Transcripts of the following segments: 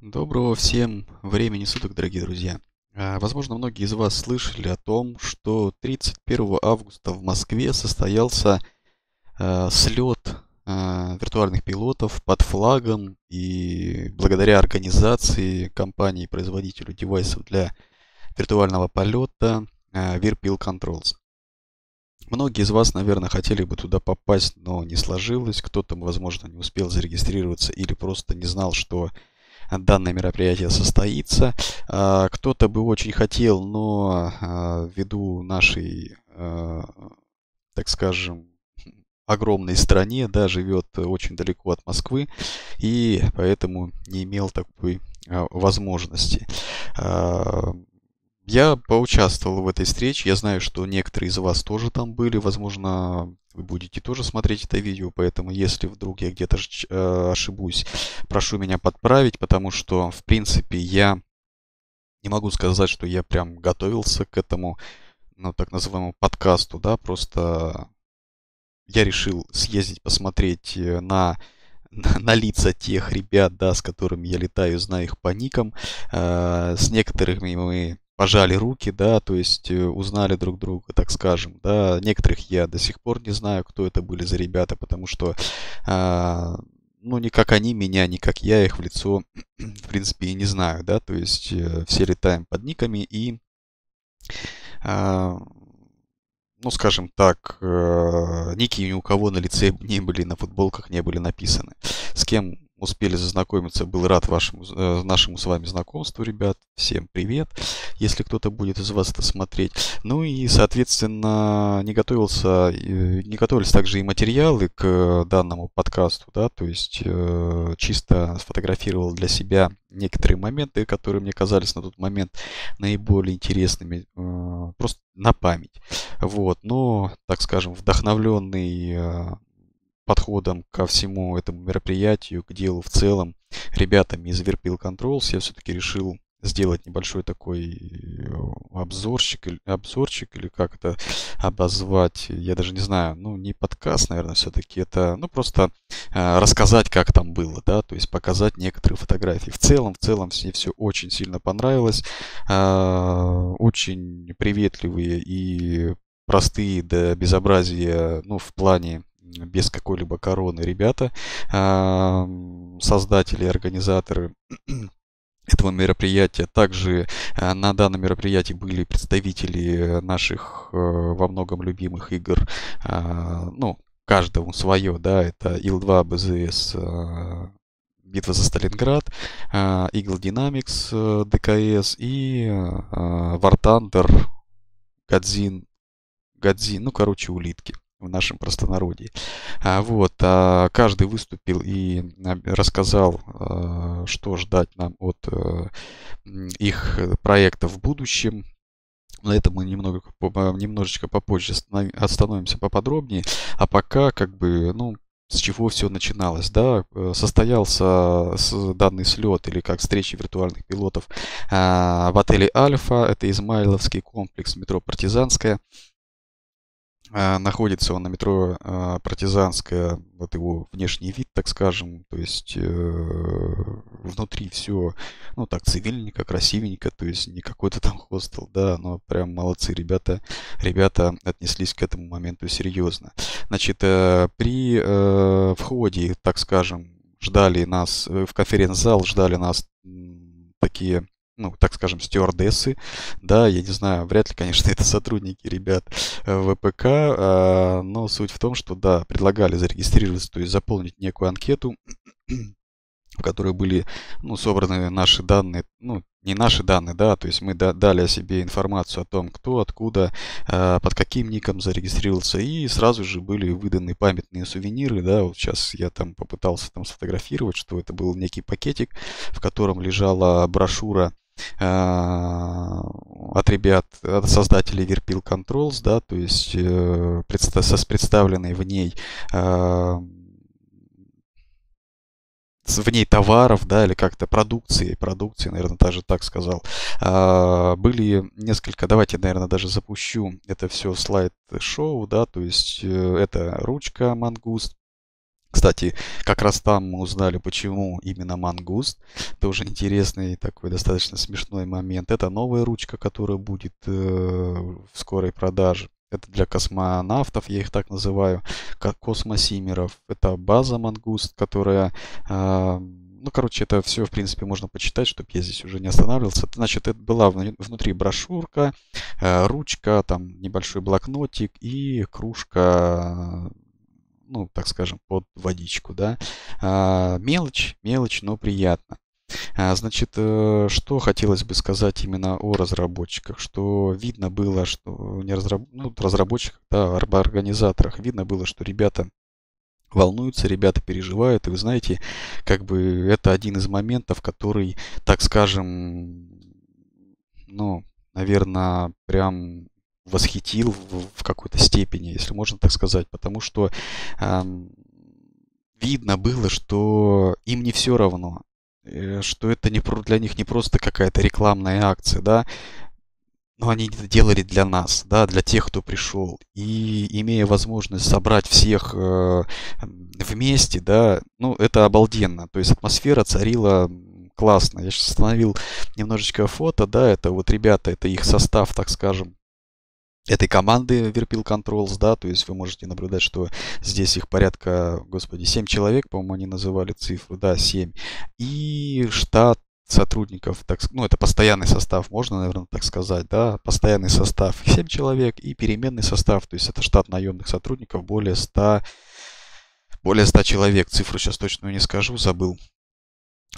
Доброго всем времени суток, дорогие друзья. А, возможно, многие из вас слышали о том, что 31 августа в Москве состоялся э, слет э, виртуальных пилотов под флагом, и благодаря организации компании-производителю девайсов для виртуального полета э, Virpil Controls. Многие из вас, наверное, хотели бы туда попасть, но не сложилось. Кто-то, возможно, не успел зарегистрироваться или просто не знал, что данное мероприятие состоится. А, кто-то бы очень хотел, но а, ввиду нашей, а, так скажем, огромной стране, да, живет очень далеко от Москвы и поэтому не имел такой возможности. Я поучаствовал в этой встрече. Я знаю, что некоторые из вас тоже там были. Возможно, вы будете тоже смотреть это видео. Поэтому, если вдруг я где-то э, ошибусь, прошу меня подправить, потому что, в принципе, я не могу сказать, что я прям готовился к этому, ну, так называемому подкасту, да, просто я решил съездить посмотреть э, на на, на лица тех ребят, да, с которыми я летаю, знаю их по никам. Э, с некоторыми мы пожали руки, да, то есть э, узнали друг друга, так скажем, да. Некоторых я до сих пор не знаю, кто это были за ребята, потому что, э, ну, не как они меня, не как я их в лицо, в принципе, и не знаю, да, то есть э, все летаем под никами и, э, ну, скажем так, э, ники ни у кого на лице не были, на футболках не были написаны. С кем успели зазнакомиться. Был рад вашему, э, нашему с вами знакомству, ребят. Всем привет, если кто-то будет из вас это смотреть. Ну и, соответственно, не, готовился, э, не готовились также и материалы к данному подкасту, да, то есть э, чисто сфотографировал для себя некоторые моменты, которые мне казались на тот момент наиболее интересными, просто на память. Вот, но, так скажем, вдохновленный подходом ко всему этому мероприятию, к делу в целом, ребятами из Verpil Controls я все-таки решил сделать небольшой такой э, обзорчик обзорчик или как это обозвать я даже не знаю ну не подкаст наверное все-таки это ну просто э, рассказать как там было да то есть показать некоторые фотографии в целом в целом мне все очень сильно понравилось э, очень приветливые и простые до да, безобразия ну в плане без какой-либо короны ребята, создатели и организаторы этого мероприятия. Также э, на данном мероприятии были представители наших э, во многом любимых игр, а, ну, каждому свое, да, это Ил-2, БЗС, э, Битва за Сталинград, Eagle Dynamics, ДКС и War Thunder, Годзин, Годзин, ну, короче, улитки в нашем простонародье. А вот, а каждый выступил и а, рассказал, что ждать нам от э, их проекта в будущем. На этом мы немного, немножечко попозже остановимся поподробнее. А пока, как бы, ну, с чего все начиналось, да, э, состоялся данный слет или как встреча виртуальных пилотов в отеле Альфа, это Измайловский комплекс метро Партизанская, а, находится он на метро а, Партизанская, вот его внешний вид, так скажем, то есть э, внутри все, ну так, цивильненько, красивенько, то есть не какой-то там хостел, да, но прям молодцы ребята, ребята отнеслись к этому моменту серьезно. Значит, э, при э, входе, так скажем, ждали нас, в конференц-зал ждали нас такие ну, так скажем, стюардессы, да, я не знаю, вряд ли, конечно, это сотрудники ребят э, ВПК, э, но суть в том, что, да, предлагали зарегистрироваться, то есть заполнить некую анкету, в которой были, ну, собраны наши данные, ну, не наши данные, да, то есть мы да дали о себе информацию о том, кто, откуда, а, под каким ником зарегистрировался, и сразу же были выданы памятные сувениры, да, вот сейчас я там попытался там сфотографировать, что это был некий пакетик, в котором лежала брошюра Э, от ребят, от создателей Верпил Controls, да, то есть э, с представленной в ней э, в ней товаров, да, или как-то продукции, продукции, наверное, даже так сказал. Были несколько, давайте, наверное, даже запущу это все слайд-шоу, да, то есть это ручка мангуст, кстати, как раз там мы узнали, почему именно мангуст. Тоже интересный такой достаточно смешной момент. Это новая ручка, которая будет э, в скорой продаже. Это для космонавтов, я их так называю, как космосимеров. Это база мангуст, которая... Э, ну, короче, это все, в принципе, можно почитать, чтобы я здесь уже не останавливался. Значит, это была внутри брошюрка, э, ручка, там небольшой блокнотик и кружка ну, так скажем, под водичку, да. А, мелочь, мелочь, но приятно. А, значит, э, что хотелось бы сказать именно о разработчиках, что видно было, что не разраб... ну, разработчиках, да, об организаторах, видно было, что ребята волнуются, ребята переживают, и вы знаете, как бы это один из моментов, который, так скажем, ну, наверное, прям восхитил в, в какой-то степени, если можно так сказать, потому что э, видно было, что им не все равно, э, что это не про, для них не просто какая-то рекламная акция, да, но они это делали для нас, да, для тех, кто пришел. И имея возможность собрать всех э, вместе, да, ну, это обалденно. То есть атмосфера царила классно. Я сейчас остановил немножечко фото, да, это вот ребята, это их состав, так скажем, этой команды Verpil Controls, да, то есть вы можете наблюдать, что здесь их порядка, господи, 7 человек, по-моему, они называли цифру, да, 7. И штат сотрудников, так, ну, это постоянный состав, можно, наверное, так сказать, да, постоянный состав 7 человек и переменный состав, то есть это штат наемных сотрудников более 100, более 100 человек, цифру сейчас точно не скажу, забыл.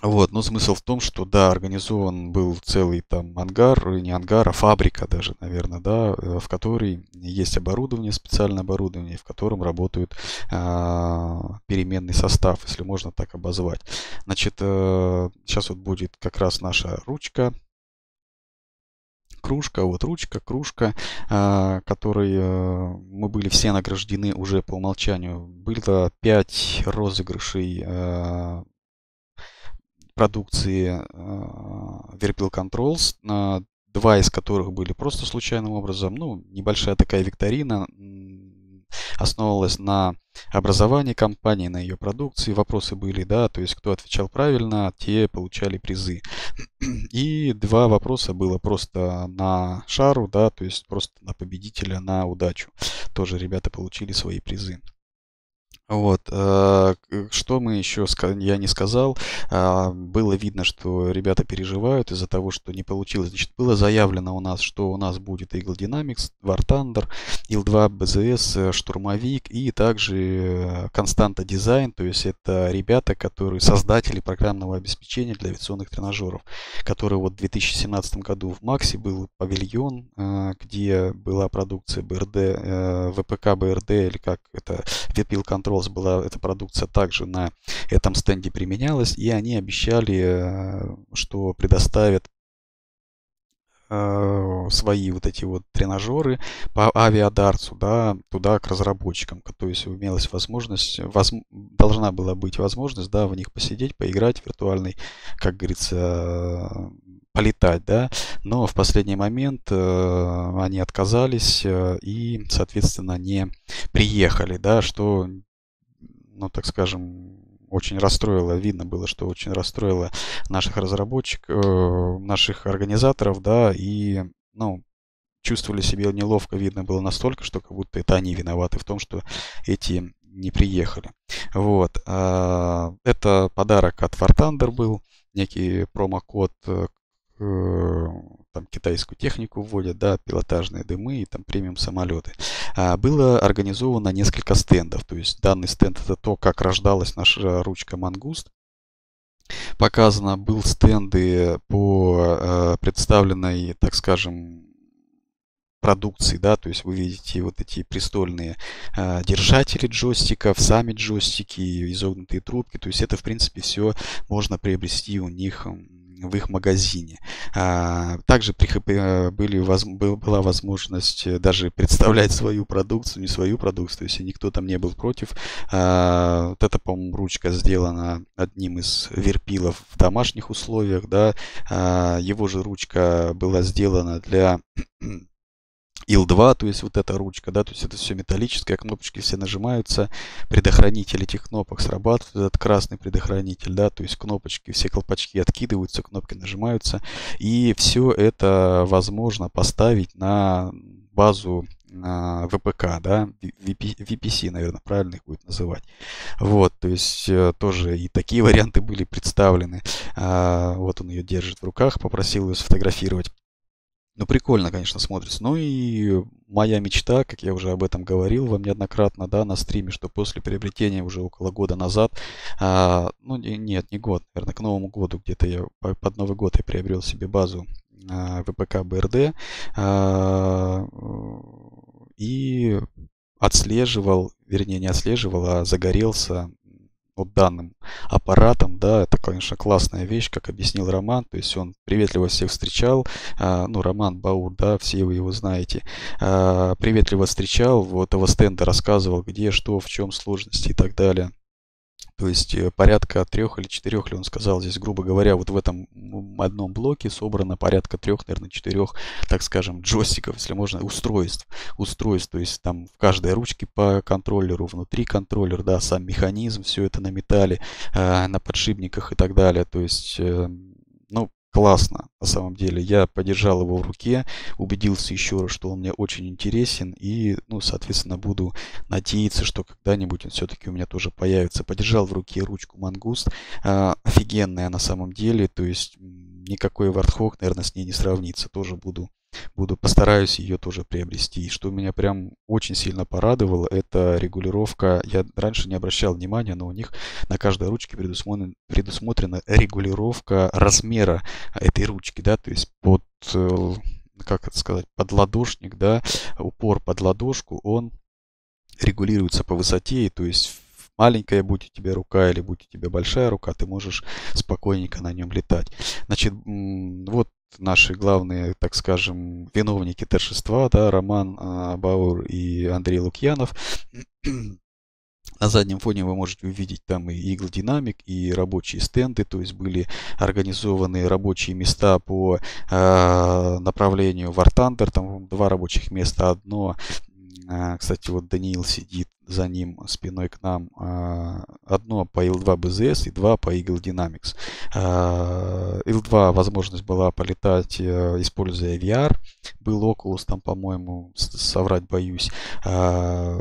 Вот, но смысл в том, что, да, организован был целый там ангар, э, не ангар, а фабрика даже, наверное, да, э, в которой есть оборудование, специальное оборудование, в котором работают э, переменный состав, если можно так обозвать. Значит, э, сейчас вот будет как раз наша ручка, кружка, вот ручка, кружка, э, которой э, мы были все награждены уже по умолчанию. Было 5 розыгрышей э, продукции э, Verpil Controls, два из которых были просто случайным образом. Ну, небольшая такая викторина основывалась на образовании компании, на ее продукции. Вопросы были, да, то есть кто отвечал правильно, те получали призы. И два вопроса было просто на шару, да, то есть просто на победителя, на удачу. Тоже ребята получили свои призы. Вот. А, что мы еще, я не сказал, а, было видно, что ребята переживают из-за того, что не получилось. Значит, было заявлено у нас, что у нас будет Eagle Dynamics, War Thunder, Ил-2 BZS, э, Штурмовик и также э, Константа Дизайн, то есть это ребята, которые создатели программного обеспечения для авиационных тренажеров, которые вот в 2017 году в Максе был павильон, э, где была продукция БРД, ВПК БРД или как это, Ветпил Control Валс была эта продукция также на этом стенде применялась, и они обещали, э, что предоставят э, свои вот эти вот тренажеры по авиадарцу, да, туда к разработчикам. То есть имелась возможность, воз, должна была быть возможность, да, в них посидеть, поиграть виртуальный, как говорится, полетать, да. Но в последний момент э, они отказались э, и, соответственно, не приехали, да, что ну, так скажем, очень расстроило, видно было, что очень расстроило наших разработчиков, э, наших организаторов, да, и, ну, чувствовали себя неловко, видно было настолько, что как будто это они виноваты в том, что эти не приехали. Вот. А, это подарок от Fortander был, некий промокод э, там китайскую технику вводят, да, пилотажные дымы и там премиум самолеты. А, было организовано несколько стендов, то есть данный стенд это то, как рождалась наша ручка Мангуст, показано, был стенды по э, представленной, так скажем, продукции, да, то есть вы видите вот эти престольные э, держатели джойстиков, сами джойстики, изогнутые трубки, то есть это, в принципе, все можно приобрести у них в их магазине. А, также э, были, была возможность э, даже представлять свою продукцию, не свою продукцию, если никто там не был против. А, вот эта, по-моему, ручка сделана одним из верпилов в домашних условиях. Да? А, его же ручка была сделана для ИЛ-2, то есть вот эта ручка, да, то есть это все металлическое, кнопочки все нажимаются, предохранитель этих кнопок срабатывает, этот красный предохранитель, да, то есть кнопочки, все колпачки откидываются, кнопки нажимаются, и все это возможно поставить на базу ВПК, да, VPC, наверное, правильно их будет называть. Вот, то есть э, тоже и такие варианты были представлены. А, вот он ее держит в руках, попросил ее сфотографировать. Ну, прикольно, конечно, смотрится. Ну и моя мечта, как я уже об этом говорил вам неоднократно, да, на стриме, что после приобретения уже около года назад, а, ну нет, не год, наверное, к Новому году где-то я под Новый год я приобрел себе базу а, ВПК БРД а, и отслеживал, вернее не отслеживал, а загорелся вот данным аппаратом, да, это, конечно, классная вещь, как объяснил Роман, то есть он приветливо всех встречал, а, ну, Роман Баур, да, все вы его знаете, а, приветливо встречал, вот его стенда рассказывал, где, что, в чем сложности и так далее. То есть э, порядка трех или четырех, ли он сказал здесь, грубо говоря, вот в этом одном блоке собрано порядка трех, наверное, четырех, так скажем, джойстиков, если можно, устройств. Устройств, то есть там в каждой ручке по контроллеру, внутри контроллер, да, сам механизм, все это на металле, а, на подшипниках и так далее. То есть, э, ну, классно, на самом деле. Я подержал его в руке, убедился еще раз, что он мне очень интересен, и, ну, соответственно, буду надеяться, что когда-нибудь он все-таки у меня тоже появится. Подержал в руке ручку мангуст, э, офигенная на самом деле, то есть никакой вартхок, наверное, с ней не сравнится. Тоже буду буду, постараюсь ее тоже приобрести. И что меня прям очень сильно порадовало, это регулировка, я раньше не обращал внимания, но у них на каждой ручке предусмотрена, предусмотрена регулировка размера а, этой ручки, да, то есть под, э, как это сказать, под ладошник, да, упор под ладошку, он регулируется по высоте, то есть маленькая будь у тебя рука или будь у тебя большая рука, ты можешь спокойненько на нем летать. Значит, вот наши главные, так скажем, виновники торжества, да, Роман а, Баур и Андрей Лукьянов. На заднем фоне вы можете увидеть там и игл динамик, и рабочие стенды, то есть были организованы рабочие места по э, направлению War Thunder, там два рабочих места, одно а, кстати, вот Даниил сидит за ним спиной к нам. А, одно по L2 BZS и два по Eagle Dynamics. L2 возможность была полетать, э, используя VR. Был Oculus там, по-моему, соврать боюсь а,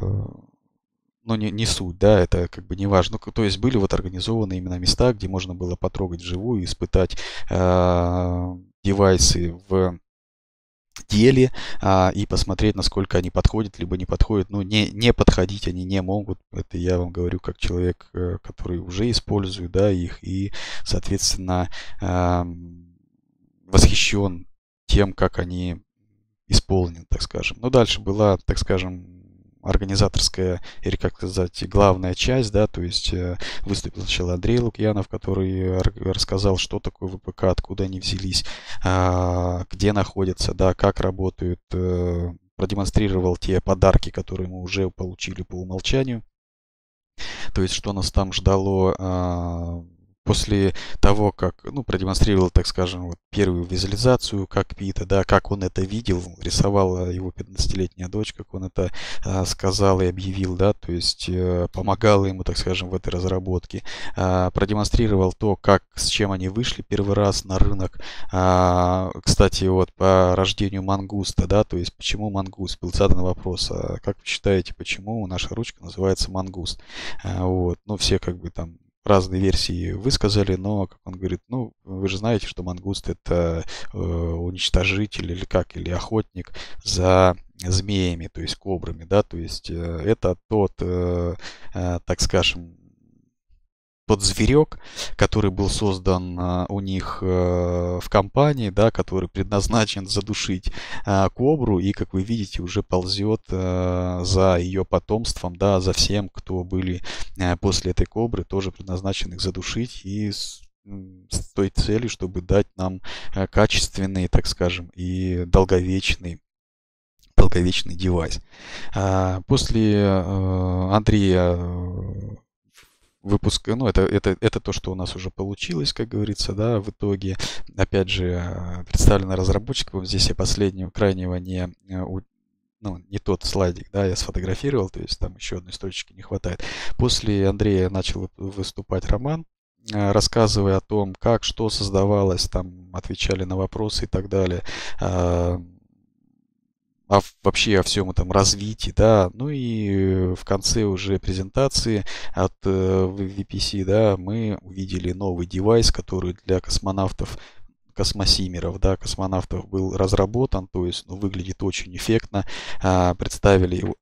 но не, не суть, да, это как бы не важно. Ну, то есть были вот организованы именно места, где можно было потрогать вживую, испытать э, девайсы в деле а, и посмотреть, насколько они подходят, либо не подходят. Ну, не, не подходить они не могут. Это я вам говорю как человек, э, который уже использую да, их и, соответственно, а, восхищен тем, как они исполнены, так скажем. Но ну, дальше была, так скажем, организаторская, или как сказать, главная часть, да, то есть э, выступил сначала Андрей Лукьянов, который э, рассказал, что такое ВПК, откуда они взялись, а, где находятся, да, как работают, э, продемонстрировал те подарки, которые мы уже получили по умолчанию. То есть, что нас там ждало а, после того, как, ну, продемонстрировал, так скажем, вот первую визуализацию кокпита, да, как он это видел, рисовала его 15-летняя дочь, как он это а, сказал и объявил, да, то есть э, помогала ему, так скажем, в этой разработке, а, продемонстрировал то, как, с чем они вышли первый раз на рынок, а, кстати, вот по рождению мангуста, да, то есть почему мангуст, был задан вопрос, а как вы считаете, почему наша ручка называется мангуст, а, вот, ну, все как бы там разные версии высказали, но, как он говорит, ну, вы же знаете, что мангуст это э, уничтожитель или как, или охотник за змеями, то есть кобрами, да, то есть э, это тот, э, э, так скажем, тот зверек, который был создан э, у них э, в компании, да, который предназначен задушить э, кобру, и, как вы видите, уже ползет за ее потомством, да, за всем, кто были после этой кобры, тоже предназначен их задушить и с той целью, чтобы дать нам качественный, так скажем, и долговечный долговечный девайс. А, после Андрея выпуск, ну, это, это, это то, что у нас уже получилось, как говорится, да, в итоге. Опять же, э, представлено разработчиком, здесь я последнего, крайнего не, э, ну, не тот слайдик, да, я сфотографировал, то есть там еще одной строчки не хватает. После Андрея начал выступать Роман, э, рассказывая о том, как, что создавалось, там отвечали на вопросы и так далее. А, о, вообще о всем этом развитии, да, ну и э, в конце уже презентации от э, VPC, да, мы увидели новый девайс, который для космонавтов космосимеров, да, космонавтов был разработан, то есть ну, выглядит очень эффектно, а, представили его,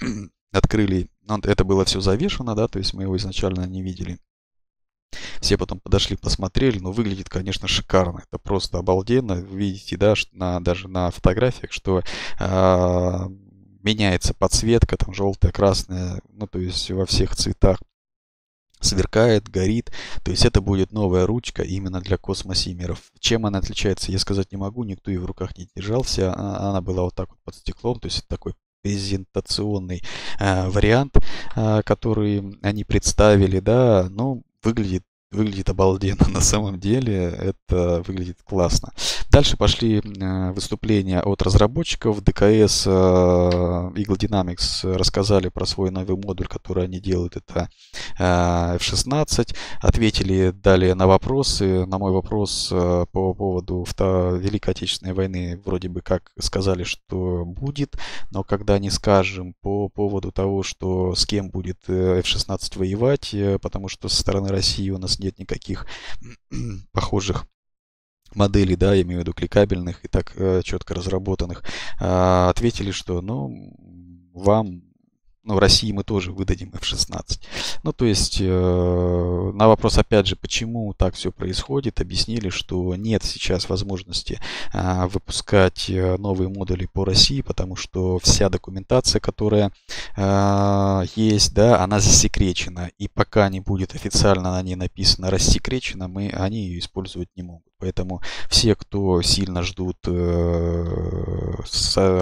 открыли, ну, это было все завешено, да, то есть мы его изначально не видели. Все потом подошли, посмотрели, но ну, выглядит, конечно, шикарно. Это просто обалденно. Вы Видите, да, на, даже на фотографиях, что э, меняется подсветка, там желтая, красная, ну то есть во всех цветах сверкает, горит. То есть это будет новая ручка именно для космосимеров. Чем она отличается, я сказать не могу, никто ее в руках не держался. А, она, была вот так вот под стеклом, то есть такой презентационный э, вариант, э, который они представили, да, ну, выглядит выглядит обалденно на самом деле, это выглядит классно. Дальше пошли э, выступления от разработчиков, ДКС, Eagle э, Dynamics рассказали про свой новый модуль, который они делают, это F16, э, ответили далее на вопросы, на мой вопрос по поводу Великой Отечественной войны, вроде бы как сказали, что будет, но когда не скажем по поводу того, что с кем будет F16 воевать, потому что со стороны России у нас нет никаких похожих моделей, да, я имею в виду кликабельных и так э, четко разработанных, э, ответили, что, ну, вам но ну, в России мы тоже выдадим F-16. Ну, то есть, э, на вопрос, опять же, почему так все происходит, объяснили, что нет сейчас возможности а, э, выпускать новые модули по России, потому что вся документация, которая э, есть, да, она засекречена. И пока не будет официально на ней написано «рассекречено», мы, они ее использовать не могут. Поэтому все, кто сильно ждут э,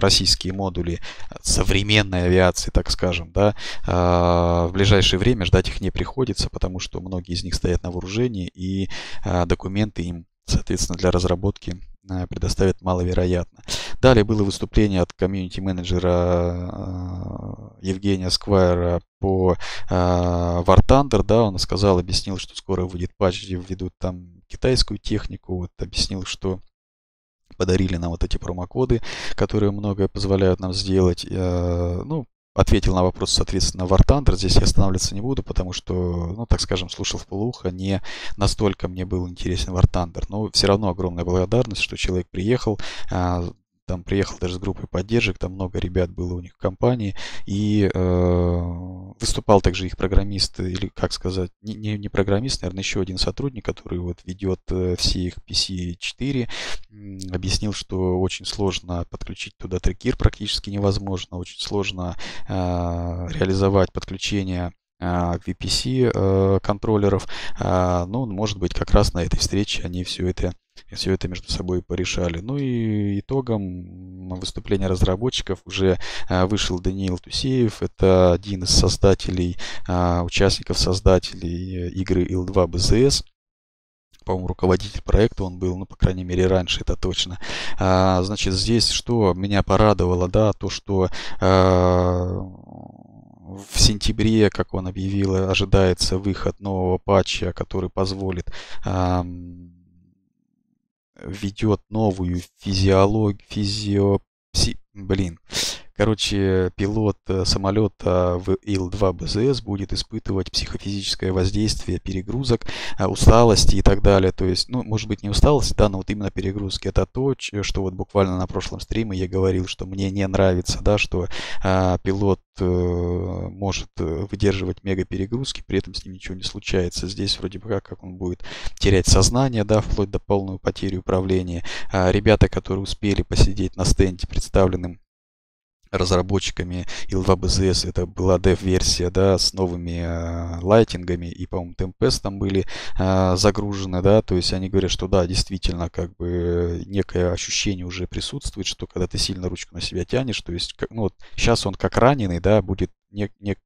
российские модули современной авиации, так скажем, да, э, в ближайшее время ждать их не приходится, потому что многие из них стоят на вооружении, и э, документы им, соответственно, для разработки э, предоставят маловероятно. Далее было выступление от комьюнити-менеджера э, Евгения Сквайра по э, War Thunder, да, он сказал, объяснил, что скоро выйдет патч, ведут там китайскую технику, вот объяснил, что подарили нам вот эти промокоды, которые многое позволяют нам сделать. Э, ну, ответил на вопрос, соответственно, War Thunder. Здесь я останавливаться не буду, потому что, ну, так скажем, слушал в полуха, не настолько мне был интересен War Thunder. Но все равно огромная благодарность, что человек приехал, а, там приехал даже с группой поддержек, там много ребят было у них в компании, и э, выступал также их программист, или как сказать, не, не, не программист, наверное, еще один сотрудник, который вот ведет э, все их PC4, объяснил, что очень сложно подключить туда трекир, практически невозможно, очень сложно э, реализовать подключение э, VPC э, контроллеров. Ну, может быть, как раз на этой встрече они все это и все это между собой порешали. Ну и итогом выступления разработчиков уже а, вышел Даниил Тусеев. Это один из создателей, а, участников создателей э, игры l 2 БЗС по-моему, руководитель проекта он был, ну, по крайней мере, раньше это точно. А, значит, здесь что меня порадовало, да, то, что а, в сентябре, как он объявил, ожидается выход нового патча, который позволит а, ведет новую физиологию, физио, пси, блин, Короче, пилот э, самолета в Ил-2 БЗС будет испытывать психофизическое воздействие перегрузок, э, усталости и так далее. То есть, ну, может быть, не усталость, да, но вот именно перегрузки. Это то, что вот буквально на прошлом стриме я говорил, что мне не нравится, да, что а, пилот а, может выдерживать мега перегрузки, при этом с ним ничего не случается. Здесь вроде бы как, как он будет терять сознание, да, вплоть до полной потери управления. А, ребята, которые успели посидеть на стенде, представленным разработчиками L2BZS, это была dev-версия, да, с новыми э, лайтингами, и, по-моему, Tempest там были э, загружены, да, то есть они говорят, что да, действительно, как бы некое ощущение уже присутствует, что когда ты сильно ручку на себя тянешь, то есть, ну, вот сейчас он как раненый, да, будет не, не,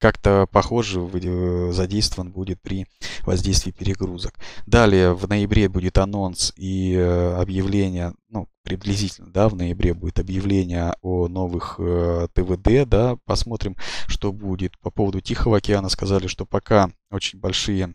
как-то похоже э, задействован будет при воздействии перегрузок. Далее в ноябре будет анонс и э, объявление, ну, приблизительно, да, в ноябре будет объявление о новых э, ТВД, да, посмотрим, что будет. По поводу Тихого океана сказали, что пока очень большие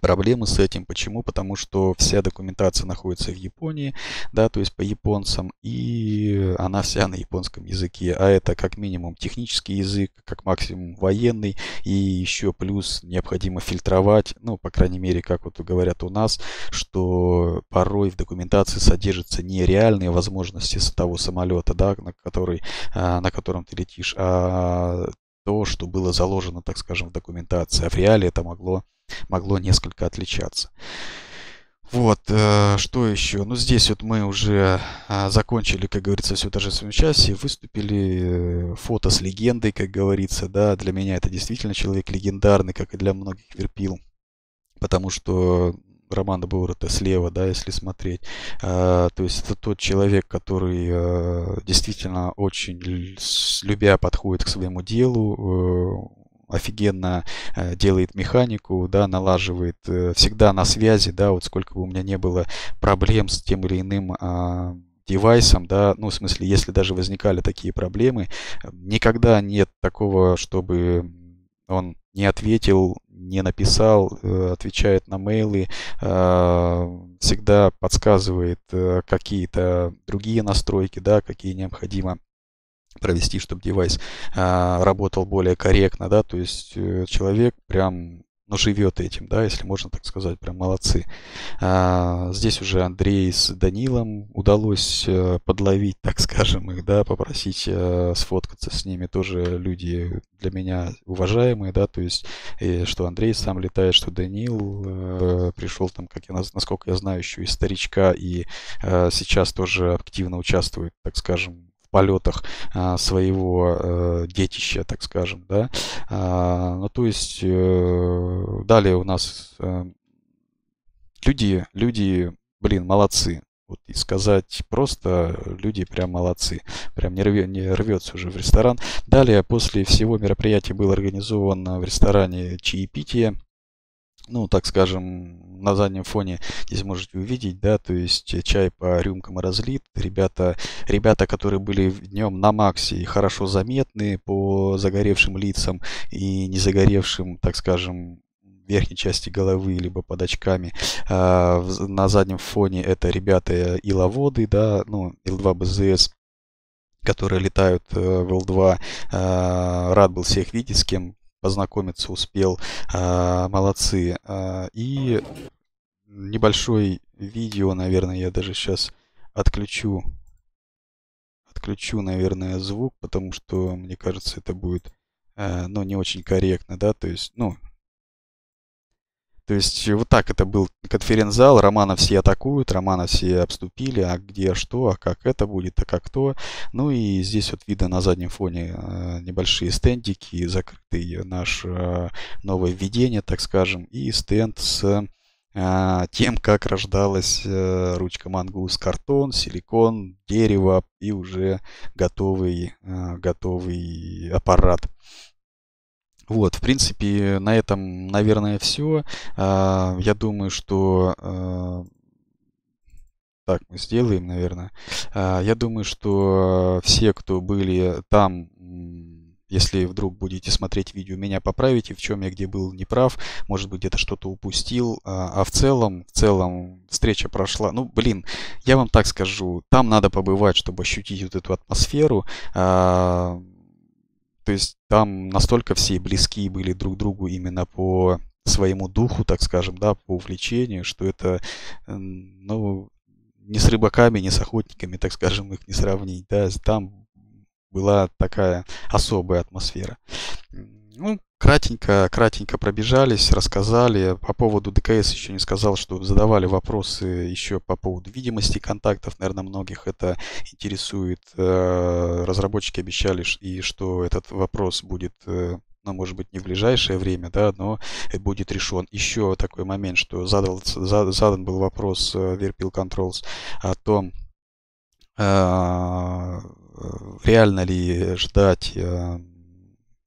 проблемы с этим. Почему? Потому что вся документация находится в Японии, да, то есть по японцам, и она вся на японском языке. А это как минимум технический язык, как максимум военный, и еще плюс необходимо фильтровать, ну, по крайней мере, как вот говорят у нас, что порой в документации содержатся не реальные возможности того самолета, да, на, который, а, на котором ты летишь, а то, что было заложено, так скажем, в документации. А в реале это могло могло несколько отличаться. Вот, э, что еще? Ну, здесь вот мы уже э, закончили, как говорится, всю торжественную часть и выступили э, фото с легендой, как говорится, да, для меня это действительно человек легендарный, как и для многих Верпил, потому что Романа Быворота слева, да, если смотреть. А, то есть это тот человек, который действительно очень любя подходит к своему делу, офигенно э, делает механику, да, налаживает, э, всегда на связи, да, вот сколько бы у меня не было проблем с тем или иным а, девайсом, да, ну, в смысле, если даже возникали такие проблемы, никогда нет такого, чтобы он не ответил, не написал, э, отвечает на мейлы, а, всегда подсказывает какие-то другие настройки, да, какие необходимо провести, чтобы девайс а, работал более корректно, да, то есть э, человек прям ну живет этим, да, если можно так сказать, прям молодцы. А, здесь уже Андрей с Данилом удалось э, подловить, так скажем, их, да, попросить а, сфоткаться с ними, тоже люди для меня уважаемые, да, то есть, и, что Андрей сам летает, что Данил а, пришел там, как я, насколько я знаю, еще из старичка, и а, сейчас тоже активно участвует, так скажем, полетах а, своего э, детища, так скажем, да. А, ну, то есть э, далее у нас э, люди, люди, блин, молодцы. Вот, и сказать просто, люди прям молодцы, прям не, рве, не рвется уже в ресторан. Далее, после всего мероприятия было организовано в ресторане чаепитие ну, так скажем, на заднем фоне здесь можете увидеть, да, то есть чай по рюмкам разлит. Ребята, ребята, которые были днем на максе хорошо заметны по загоревшим лицам и не загоревшим, так скажем, верхней части головы, либо под очками. А, на заднем фоне это ребята иловоды, да, ну, Ил-2БЗС, которые летают э, в Л2. А, рад был всех видеть, с кем познакомиться успел. А, молодцы. А, и небольшое видео, наверное, я даже сейчас отключу. Отключу, наверное, звук, потому что, мне кажется, это будет, а, ну, не очень корректно, да, то есть, ну, то есть э, вот так это был конференц-зал, Романа все атакуют, Романа все обступили, а где что, а как это будет, а как то. Ну и здесь вот видно на заднем фоне э, небольшие стендики, закрытые наш э, новое введение, так скажем, и стенд с тем, как рождалась ручка мангус, картон, силикон, дерево и уже готовый, готовый аппарат. Вот, в принципе, на этом, наверное, все. А, я думаю, что... Э, так, мы сделаем, наверное. А, я думаю, что все, кто были там, если вдруг будете смотреть видео, меня поправите, в чем я где был неправ, может быть, где-то что-то упустил. А, а в целом, в целом, встреча прошла. Ну, блин, я вам так скажу, там надо побывать, чтобы ощутить вот эту атмосферу. То есть там настолько все близкие были друг другу именно по своему духу, так скажем, да, по увлечению, что это, ну, не с рыбаками, не с охотниками, так скажем, их не сравнить, да, там была такая особая атмосфера. Ну, кратенько, кратенько пробежались, рассказали. По поводу ДКС еще не сказал, что задавали вопросы еще по поводу видимости контактов. Наверное, многих это интересует. Э, разработчики обещали, и что этот вопрос будет э, ну, может быть, не в ближайшее время, да, но будет решен. Еще такой момент, что задал, задан был вопрос э, Verpil Controls о том, реально ли ждать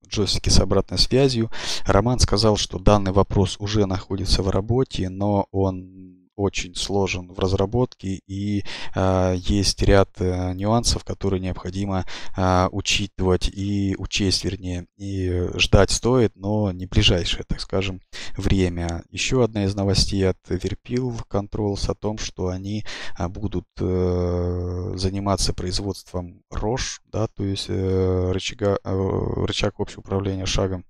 джойстике с обратной связью. Роман сказал, что данный вопрос уже находится в работе, но он очень сложен в разработке и а, есть ряд э, нюансов, которые необходимо а, учитывать и учесть, вернее, и ждать стоит, но не ближайшее, так скажем, время. Еще одна из новостей от Verpil Controls о том, что они а, будут э, заниматься производством ROSH, да, то есть э, рычага, рычаг общего управления шагом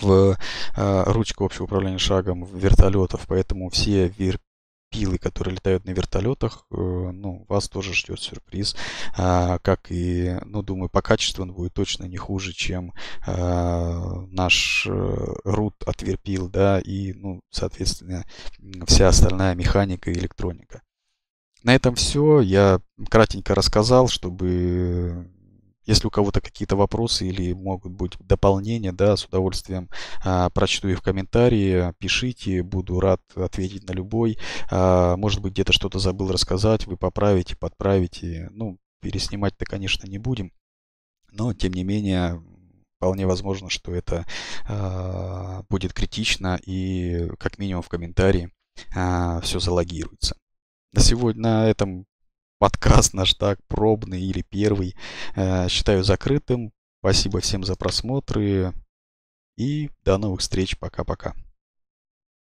в э, ручку общего управления шагом вертолетов, поэтому все верпилы, которые летают на вертолетах, э, ну, вас тоже ждет сюрприз. Э, как и, ну, думаю, по качеству он будет точно не хуже, чем э, наш э, рут от Верпил, да, и, ну, соответственно, вся остальная механика и электроника. На этом все. Я кратенько рассказал, чтобы если у кого-то какие-то вопросы или могут быть дополнения, да, с удовольствием а, прочту их в комментарии, пишите, буду рад ответить на любой. А, может быть, где-то что-то забыл рассказать, вы поправите, подправите. Ну, переснимать-то, конечно, не будем, но, тем не менее, вполне возможно, что это а, будет критично и, как минимум, в комментарии а, все залогируется. На сегодня на этом подкаст наш, так, пробный или первый, э, считаю закрытым. Спасибо всем за просмотры и до новых встреч. Пока-пока.